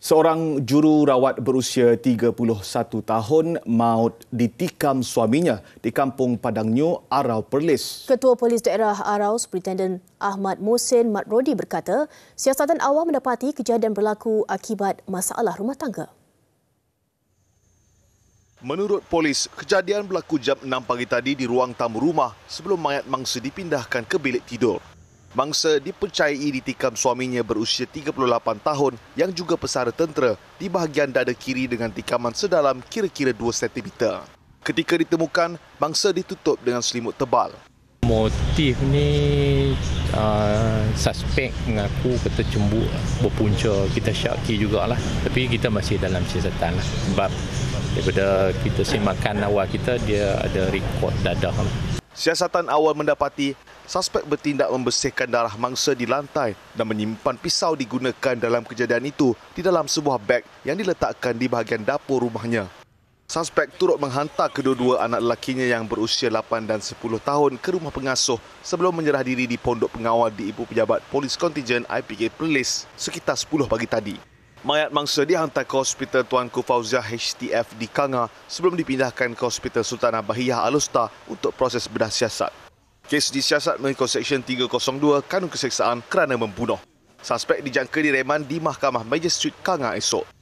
Seorang juru rawat berusia 31 tahun maut ditikam suaminya di kampung Padang New, Arau Perlis. Ketua Polis Daerah Arau, Superintendent Ahmad Musin Matrodi berkata, siasatan awam mendapati kejadian berlaku akibat masalah rumah tangga. Menurut polis, kejadian berlaku jam 6 pagi tadi di ruang tamu rumah sebelum mayat mangsa dipindahkan ke bilik tidur. Mangsa dipercayai ditikam suaminya berusia 38 tahun yang juga pesara tentera di bahagian dada kiri dengan tikaman sedalam kira-kira 2 cm. Ketika ditemukan, mangsa ditutup dengan selimut tebal. Motif ni uh, suspek mengaku kata cembu berpunca kita syaki juga lah, Tapi kita masih dalam siasatan lah. Sebab daripada kita simakan awal kita, dia ada rekod dadah. Siasatan awal mendapati suspek bertindak membersihkan darah mangsa di lantai dan menyimpan pisau digunakan dalam kejadian itu di dalam sebuah beg yang diletakkan di bahagian dapur rumahnya. Suspek turut menghantar kedua-dua anak lelakinya yang berusia 8 dan 10 tahun ke rumah pengasuh sebelum menyerah diri di pondok pengawal di Ibu Pejabat Polis Kontijen IPK Perlis sekitar 10 pagi tadi. Mayat mangsa dihantar ke Hospital Tuanku Fauzia HTF di Kanga sebelum dipindahkan ke Hospital Sultanah Bahiyah Alusta untuk proses bedah siasat. Kes disiasat mengikut Seksyen 302 Kanun Keseksaan kerana membunuh. Suspek dijangka direman di Mahkamah Majestrit Kanga esok.